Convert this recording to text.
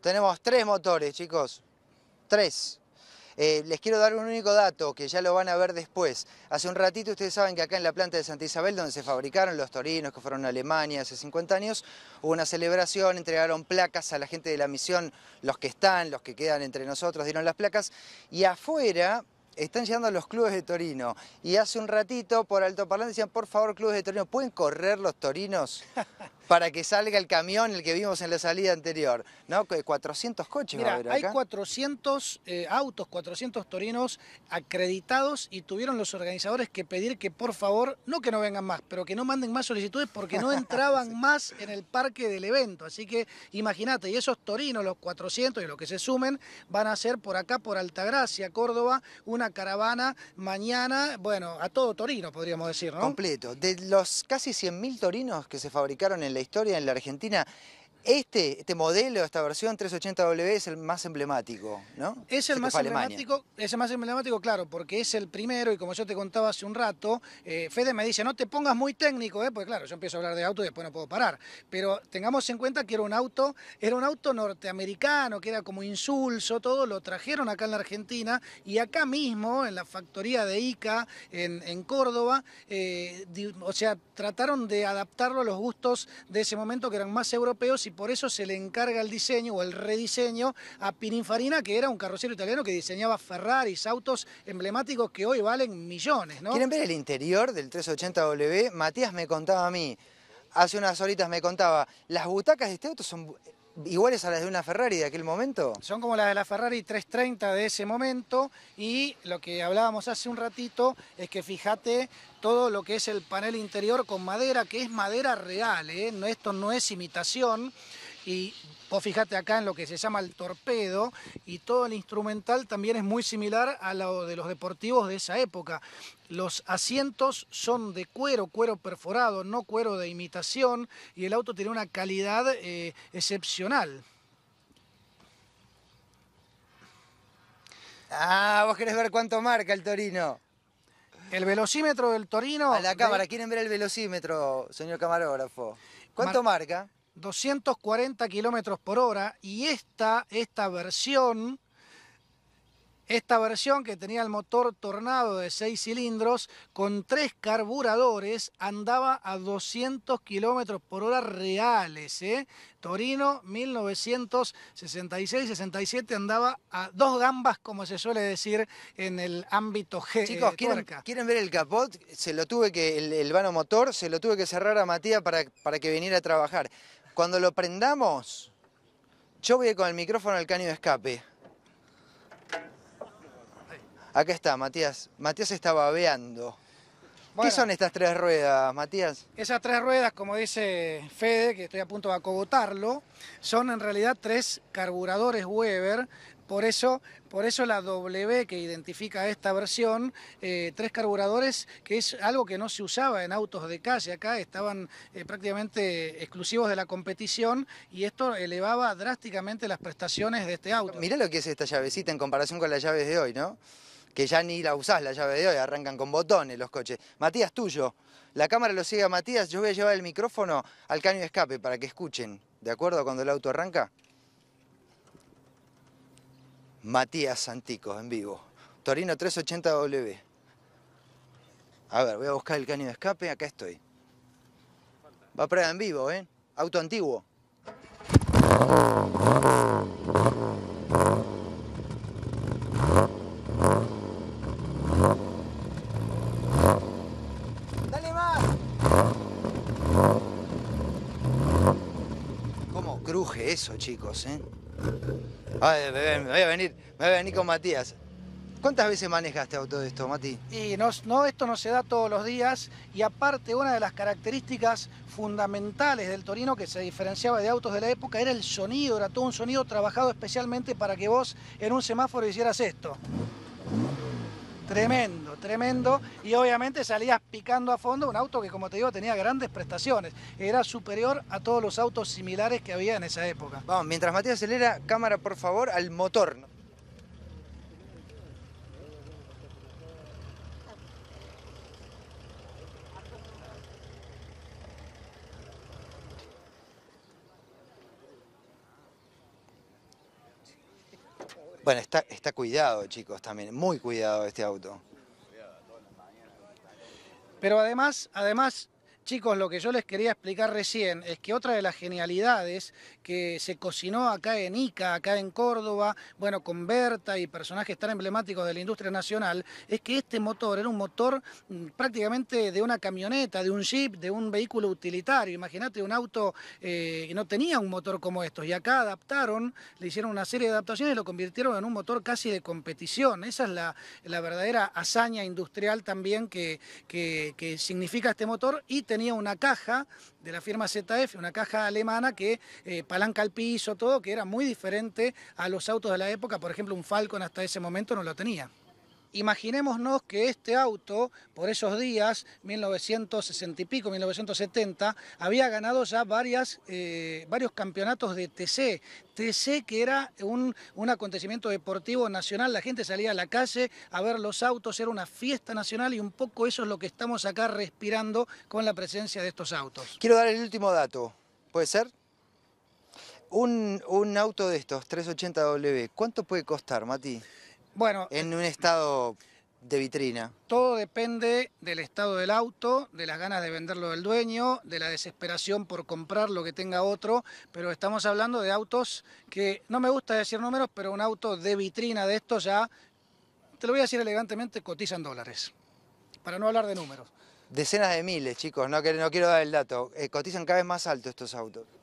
Tenemos tres motores, chicos. Tres. Eh, les quiero dar un único dato que ya lo van a ver después. Hace un ratito ustedes saben que acá en la planta de Santa Isabel, donde se fabricaron los torinos que fueron a Alemania hace 50 años, hubo una celebración, entregaron placas a la gente de la misión, los que están, los que quedan entre nosotros, dieron las placas. Y afuera están llegando los clubes de Torino. Y hace un ratito por alto parlante, decían, por favor, clubes de Torino, ¿pueden correr los torinos? para que salga el camión, el que vimos en la salida anterior. ¿No? 400 coches hay 400 eh, autos, 400 torinos acreditados y tuvieron los organizadores que pedir que por favor, no que no vengan más, pero que no manden más solicitudes porque no entraban más en el parque del evento. Así que imagínate, y esos torinos, los 400 y los que se sumen, van a ser por acá, por Altagracia, Córdoba, una caravana mañana, bueno, a todo Torino podríamos decir, ¿no? Completo. De los casi 100.000 torinos que se fabricaron en la historia en la Argentina este, este modelo, esta versión 380W es el más emblemático, ¿no? Es el este más emblemático, es el más emblemático, claro, porque es el primero y como yo te contaba hace un rato, eh, Fede me dice, no te pongas muy técnico, ¿eh? porque claro, yo empiezo a hablar de auto y después no puedo parar, pero tengamos en cuenta que era un auto, era un auto norteamericano, que era como insulso, todo, lo trajeron acá en la Argentina y acá mismo, en la factoría de ICA, en, Córdoba, eh, o sea, trataron de adaptarlo a los gustos de ese momento que eran más europeos por eso se le encarga el diseño o el rediseño a Pininfarina, que era un carrocero italiano que diseñaba Ferraris, autos emblemáticos que hoy valen millones, ¿no? ¿Quieren ver el interior del 380W? Matías me contaba a mí, hace unas horitas me contaba, las butacas de este auto son iguales a las de una Ferrari de aquel momento? Son como las de la Ferrari 330 de ese momento y lo que hablábamos hace un ratito es que fíjate todo lo que es el panel interior con madera, que es madera real, ¿eh? esto no es imitación y vos fijate acá en lo que se llama el torpedo y todo el instrumental también es muy similar a lo de los deportivos de esa época. Los asientos son de cuero, cuero perforado, no cuero de imitación y el auto tiene una calidad eh, excepcional. Ah, vos querés ver cuánto marca el Torino. El velocímetro del Torino... A la cámara, ¿quieren ver el velocímetro, señor camarógrafo? ¿Cuánto marca? 240 kilómetros por hora y esta, esta versión, esta versión que tenía el motor tornado de 6 cilindros con tres carburadores andaba a 200 kilómetros por hora reales. ¿eh? Torino 1966-67 andaba a dos gambas, como se suele decir en el ámbito G. Eh, Chicos, ¿quieren, ¿quieren, ver el capot? Se lo tuve que, el, vano motor, se lo tuve que cerrar a Matías para, para que viniera a trabajar. Cuando lo prendamos, yo voy con el micrófono al caño de escape. Acá está, Matías. Matías está babeando. ¿Qué son estas tres ruedas, Matías? Esas tres ruedas, como dice Fede, que estoy a punto de acogotarlo, son en realidad tres carburadores Weber por eso, por eso la W que identifica esta versión, eh, tres carburadores, que es algo que no se usaba en autos de calle, acá estaban eh, prácticamente exclusivos de la competición y esto elevaba drásticamente las prestaciones de este auto. Mirá lo que es esta llavecita en comparación con las llaves de hoy, ¿no? que ya ni la usás la llave de hoy, arrancan con botones los coches. Matías, tuyo. La cámara lo sigue a Matías, yo voy a llevar el micrófono al caño de escape para que escuchen, ¿de acuerdo? Cuando el auto arranca. Matías Santico en vivo. Torino 380W. A ver, voy a buscar el caño de escape, acá estoy. Va para en vivo, ¿eh? Auto antiguo. ¡Dale más! ¿Cómo cruje eso, chicos, eh? Ay, me, voy a venir, me voy a venir con Matías. ¿Cuántas veces manejaste auto de esto, Mati? Y no, esto no se da todos los días y aparte una de las características fundamentales del Torino que se diferenciaba de autos de la época era el sonido, era todo un sonido trabajado especialmente para que vos en un semáforo hicieras esto. Tremendo, tremendo. Y obviamente salías picando a fondo un auto que, como te digo, tenía grandes prestaciones. Era superior a todos los autos similares que había en esa época. Vamos, mientras Matías acelera, cámara por favor al motor. Bueno, está, está cuidado, chicos, también. Muy cuidado este auto. Pero además, además, Chicos, lo que yo les quería explicar recién es que otra de las genialidades que se cocinó acá en Ica, acá en Córdoba, bueno, con Berta y personajes tan emblemáticos de la industria nacional, es que este motor era un motor mm, prácticamente de una camioneta, de un jeep, de un vehículo utilitario. Imagínate un auto eh, que no tenía un motor como estos. Y acá adaptaron, le hicieron una serie de adaptaciones y lo convirtieron en un motor casi de competición. Esa es la, verdadera hazaña industrial también que, que, significa este motor y una caja de la firma ZF, una caja alemana que eh, palanca al piso, todo, que era muy diferente a los autos de la época. Por ejemplo, un Falcon hasta ese momento no lo tenía. Imaginémonos que este auto, por esos días, 1960 y pico, 1970, había ganado ya varias, eh, varios campeonatos de TC. TC que era un, acontecimiento deportivo nacional, la gente salía a la calle a ver los autos, era una fiesta nacional y un poco eso es lo que estamos acá respirando con la presencia de estos autos. Quiero dar el último dato, ¿puede ser? Un, un, auto de estos, 380W, ¿cuánto puede costar, Mati? Bueno, en eh, un estado de vitrina. Todo depende del estado del auto, de las ganas de venderlo del dueño, de la desesperación por comprar lo que tenga otro, pero estamos hablando de autos que, no me gusta decir números, pero un auto de vitrina de estos ya, te lo voy a decir elegantemente, cotizan dólares, para no hablar de números. Decenas de miles, chicos, no, quiero dar el dato. Eh, cotizan cada vez más alto estos autos.